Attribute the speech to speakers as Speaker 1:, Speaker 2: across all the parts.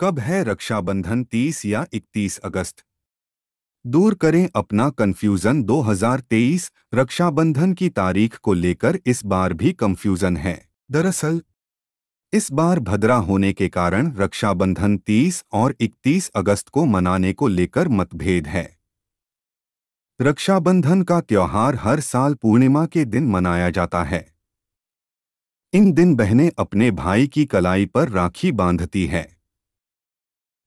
Speaker 1: कब है रक्षाबंधन 30 या 31 अगस्त दूर करें अपना कंफ्यूजन 2023 रक्षाबंधन की तारीख को लेकर इस बार भी कंफ्यूजन है दरअसल इस बार भद्रा होने के कारण रक्षाबंधन 30 और 31 अगस्त को मनाने को लेकर मतभेद है रक्षाबंधन का त्यौहार हर साल पूर्णिमा के दिन मनाया जाता है इन दिन बहनें अपने भाई की कलाई पर राखी बांधती हैं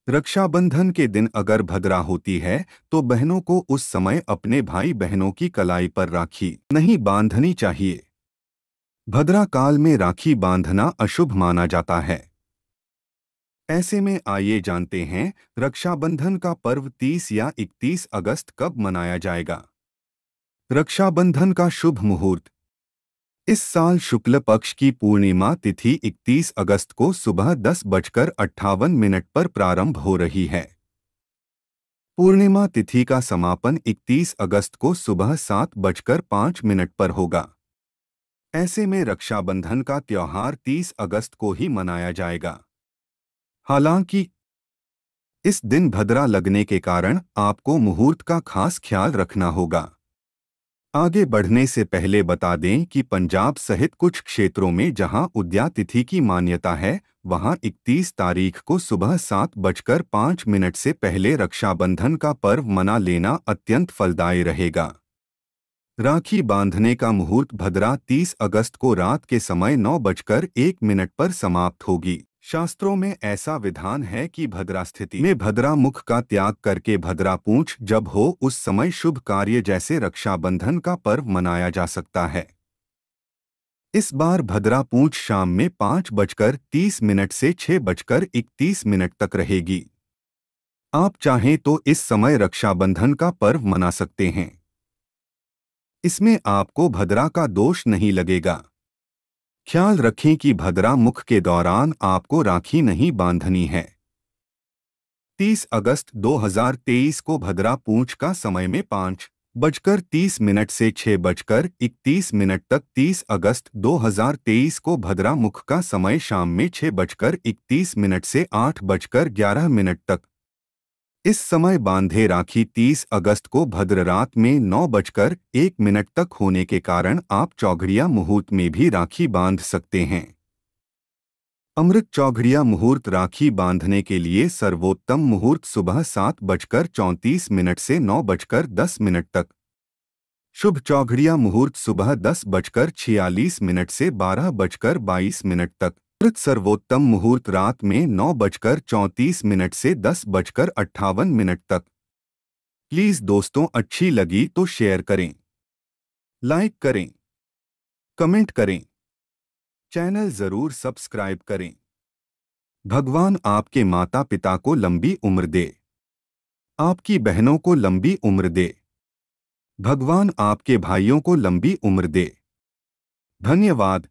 Speaker 1: रक्षाबंधन के दिन अगर भद्रा होती है तो बहनों को उस समय अपने भाई बहनों की कलाई पर राखी नहीं बांधनी चाहिए भद्रा काल में राखी बांधना अशुभ माना जाता है ऐसे में आइए जानते हैं रक्षाबंधन का पर्व 30 या 31 अगस्त कब मनाया जाएगा रक्षाबंधन का शुभ मुहूर्त इस साल शुक्ल पक्ष की पूर्णिमा तिथि 31 अगस्त को सुबह दस बजकर अट्ठावन मिनट पर प्रारंभ हो रही है पूर्णिमा तिथि का समापन 31 अगस्त को सुबह सात बजकर पाँच मिनट पर होगा ऐसे में रक्षाबंधन का त्यौहार 30 अगस्त को ही मनाया जाएगा हालांकि इस दिन भद्रा लगने के कारण आपको मुहूर्त का खास ख्याल रखना होगा आगे बढ़ने से पहले बता दें कि पंजाब सहित कुछ क्षेत्रों में जहां उद्यातिथि की मान्यता है वहां 31 तारीख को सुबह सात बजकर पाँच मिनट से पहले रक्षाबंधन का पर्व मना लेना अत्यंत फलदायी रहेगा राखी बांधने का मुहूर्त भद्रा 30 अगस्त को रात के समय नौ बजकर एक मिनट पर समाप्त होगी शास्त्रों में ऐसा विधान है कि भद्रास्थिति में भद्रा मुख का त्याग करके भद्रा पूछ जब हो उस समय शुभ कार्य जैसे रक्षाबंधन का पर्व मनाया जा सकता है इस बार भद्रा पूछ शाम में पांच बजकर तीस मिनट से छह बजकर इकतीस मिनट तक रहेगी आप चाहें तो इस समय रक्षाबंधन का पर्व मना सकते हैं इसमें आपको भद्रा का दोष नहीं लगेगा ख्याल रखें कि भद्रा मुख के दौरान आपको राखी नहीं बांधनी है 30 अगस्त 2023 को भद्रा पूंछ का समय में पाँच बजकर तीस मिनट से छह बजकर इकतीस मिनट तक तीस अगस्त 2023 को भद्रा मुख का समय शाम में छह बजकर इकतीस मिनट से आठ बजकर ग्यारह मिनट तक इस समय बांधे राखी 30 अगस्त को भद्र रात में नौ बजकर एक मिनट तक होने के कारण आप चौघड़िया मुहूर्त में भी राखी बांध सकते हैं अमृत चौघड़िया मुहूर्त राखी बांधने के लिए सर्वोत्तम मुहूर्त सुबह सात बजकर चौंतीस मिनट से नौ बजकर दस मिनट तक शुभ चौघड़िया मुहूर्त सुबह दस बजकर छियालीस मिनट से बारह बजकर बाईस मिनट तक मुहूर्त सर्वोत्तम मुहूर्त रात में नौ बजकर चौंतीस मिनट से दस बजकर अट्ठावन मिनट तक प्लीज़ दोस्तों अच्छी लगी तो शेयर करें लाइक करें कमेंट करें चैनल ज़रूर सब्सक्राइब करें भगवान आपके माता पिता को लंबी उम्र दे आपकी बहनों को लंबी उम्र दे भगवान आपके भाइयों को लंबी उम्र दे धन्यवाद